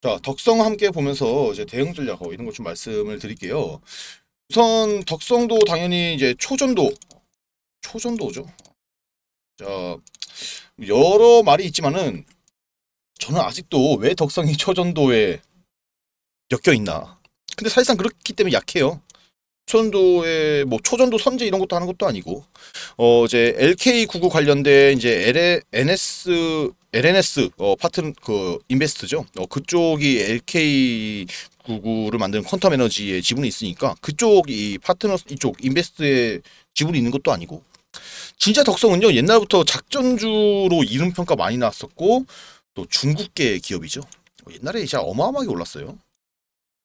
자, 덕성 함께 보면서 이제 대응 전략하고 이런 것 좀 말씀을 드릴게요. 우선 덕성도 당연히 이제 초전도, 초전도죠. 자, 여러 말이 있지만은 저는 아직도 왜 덕성이 초전도에 엮여 있나. 근데 사실상 그렇기 때문에 약해요. 초전도의뭐 초전도 선제 이런 것도 하는 것도 아니고 어 이제 LK 99 관련된 이제 LA, NS LNS 어 파트 그 인베스트죠. 어 그쪽이 LK 구구를 만드는 퀀텀 에너지의 지분이 있으니까 그쪽 이 파트너 이쪽 인베스트의 지분이 있는 것도 아니고 진짜 덕성은요 옛날부터 작전주로 이름 평가 많이 나왔었고 또 중국계 기업이죠. 옛날에 이제 어마어마하게 올랐어요.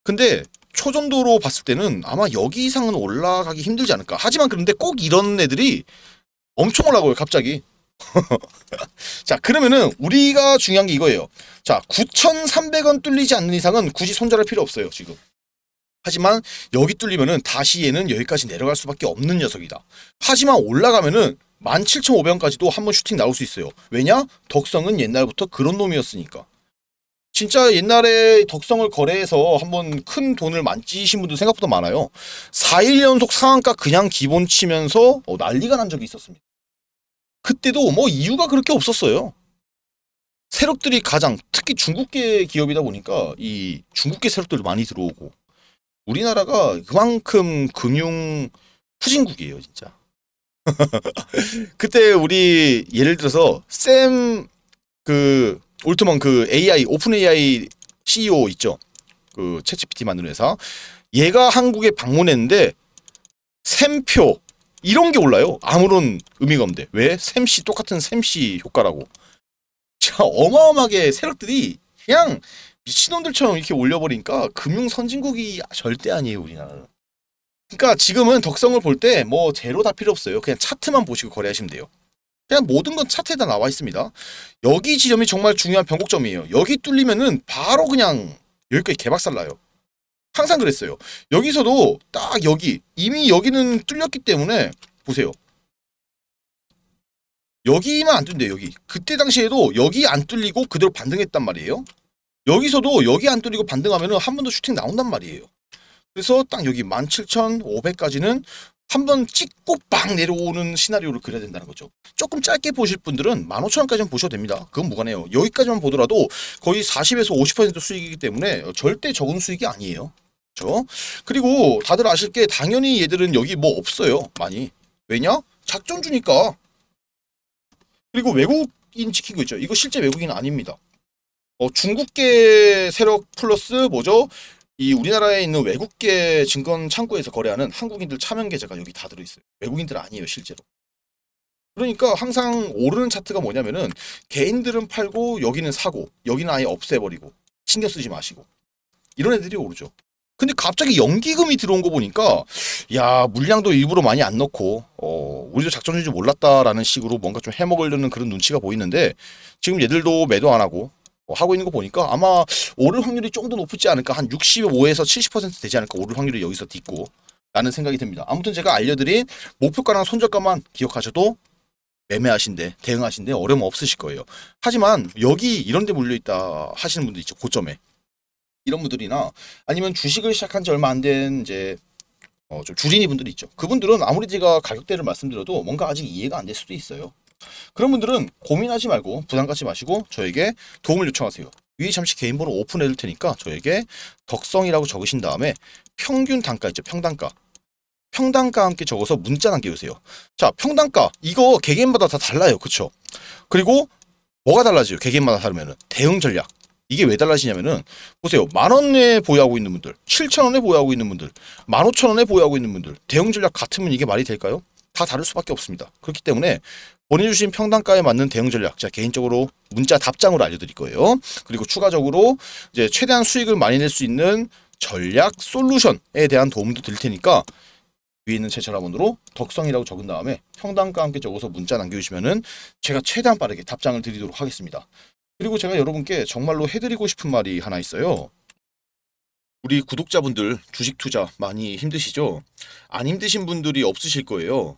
근데 초정도로 봤을 때는 아마 여기 이상은 올라가기 힘들지 않을까. 하지만 그런데 꼭 이런 애들이 엄청 올라가요, 갑자기. 자, 그러면은 우리가 중요한 게 이거예요. 자, 9,300원 뚫리지 않는 이상은 굳이 손절할 필요 없어요, 지금. 하지만 여기 뚫리면은 다시 얘는 여기까지 내려갈 수밖에 없는 녀석이다. 하지만 올라가면은 17,500원까지도 한번 슈팅 나올 수 있어요. 왜냐? 덕성은 옛날부터 그런 놈이었으니까. 진짜 옛날에 덕성을 거래해서 한번 큰 돈을 만지신 분들 생각보다 많아요. 4일 연속 상한가 그냥 기본 치면서 어, 난리가 난 적이 있었습니다. 그때도 뭐 이유가 그렇게 없었어요. 세력들이 가장 특히 중국계 기업이다 보니까 이 중국계 세력들도 많이 들어오고 우리나라가 그만큼 금융 후진국이에요 진짜. 그때 우리 예를 들어서 샘그 올트먼 그 AI 오픈 AI CEO 있죠. 그 챗GPT 만드는 회사. 얘가 한국에 방문했는데 샘표 이런 게 올라요. 아무런 의미가 없는데. 왜? 샘씨 똑같은 샘씨 효과라고. 자, 어마어마하게 세력들이 그냥 미친놈들처럼 이렇게 올려버리니까 금융 선진국이 절대 아니에요 우리나라는. 그러니까 지금은 덕성을 볼 때 뭐 제로 다 필요 없어요. 그냥 차트만 보시고 거래하시면 돼요. 그냥 모든 건 차트에 다 나와 있습니다. 여기 지점이 정말 중요한 변곡점이에요. 여기 뚫리면은 바로 그냥 여기까지 개박살 나요. 항상 그랬어요. 여기서도 딱 여기 이미 여기는 뚫렸기 때문에 보세요. 여기만 안 뚫린대요. 여기. 그때 당시에도 여기 안 뚫리고 그대로 반등했단 말이에요. 여기서도 여기 안 뚫리고 반등하면 은한번 더 슈팅 나온단 말이에요. 그래서 딱 여기 17,500까지는 한번 찍고 빵 내려오는 시나리오를 그려야 된다는 거죠. 조금 짧게 보실 분들은 15,000원까지만 보셔도 됩니다. 그건 무관해요. 여기까지만 보더라도 거의 40에서 50% 수익이기 때문에 절대 적은 수익이 아니에요. 그렇죠? 그리고 다들 아실 게 당연히 얘들은 여기 뭐 없어요. 많이. 왜냐? 작전주니까. 그리고 외국인 지키고 있죠. 이거 실제 외국인 아닙니다. 어, 중국계 세력 플러스 뭐죠? 이 우리나라에 있는 외국계 증권 창구에서 거래하는 한국인들 차명 계좌가 여기 다 들어있어요. 외국인들 아니에요 실제로. 그러니까 항상 오르는 차트가 뭐냐면은 개인들은 팔고 여기는 사고 여기는 아예 없애버리고 신경 쓰지 마시고 이런 애들이 오르죠. 근데 갑자기 연기금이 들어온 거 보니까 야 물량도 일부러 많이 안 넣고 어 우리도 작전인 줄 몰랐다라는 식으로 뭔가 좀 해먹으려는 그런 눈치가 보이는데 지금 얘들도 매도 안 하고 어, 하고 있는 거 보니까 아마 오를 확률이 좀 더 높지 않을까 한 65에서 70% 되지 않을까 오를 확률이 여기서 딛고 라는 생각이 듭니다. 아무튼 제가 알려드린 목표가랑 손절가만 기억하셔도 매매하신데 대응하신데 어려움 없으실 거예요. 하지만 여기 이런 데 물려있다 하시는 분들 있죠. 고점에. 이런 분들이나 아니면 주식을 시작한 지 얼마 안 된 이제 어, 좀 주린이 분들이 있죠. 그분들은 아무리 제가 가격대를 말씀드려도 뭔가 아직 이해가 안 될 수도 있어요. 그런 분들은 고민하지 말고 부담 갖지 마시고 저에게 도움을 요청하세요. 위에 잠시 개인번호 오픈해둘 테니까 저에게 덕성이라고 적으신 다음에 평균 단가 있죠. 평단가. 평단가 함께 적어서 문자 남겨주세요. 자, 평단가. 이거 개개인마다 다 달라요. 그쵸? 그리고 뭐가 달라져요? 개개인마다 다르면은. 대응 전략. 이게 왜 달라지냐면은 보세요. 만 원에 보유하고 있는 분들, 7천 원에 보유하고 있는 분들, 15,000원에 보유하고 있는 분들, 대응 전략 같으면 이게 말이 될까요? 다 다를 수밖에 없습니다. 그렇기 때문에 보내주신 평단가에 맞는 대응 전략 제가 개인적으로 문자 답장으로 알려드릴 거예요. 그리고 추가적으로 이제 최대한 수익을 많이 낼 수 있는 전략 솔루션에 대한 도움도 드릴 테니까 위에 있는 제철화번으로 덕성이라고 적은 다음에 평단가 함께 적어서 문자 남겨주시면 제가 최대한 빠르게 답장을 드리도록 하겠습니다. 그리고 제가 여러분께 정말로 해드리고 싶은 말이 하나 있어요. 우리 구독자분들 주식 투자 많이 힘드시죠? 안 힘드신 분들이 없으실 거예요.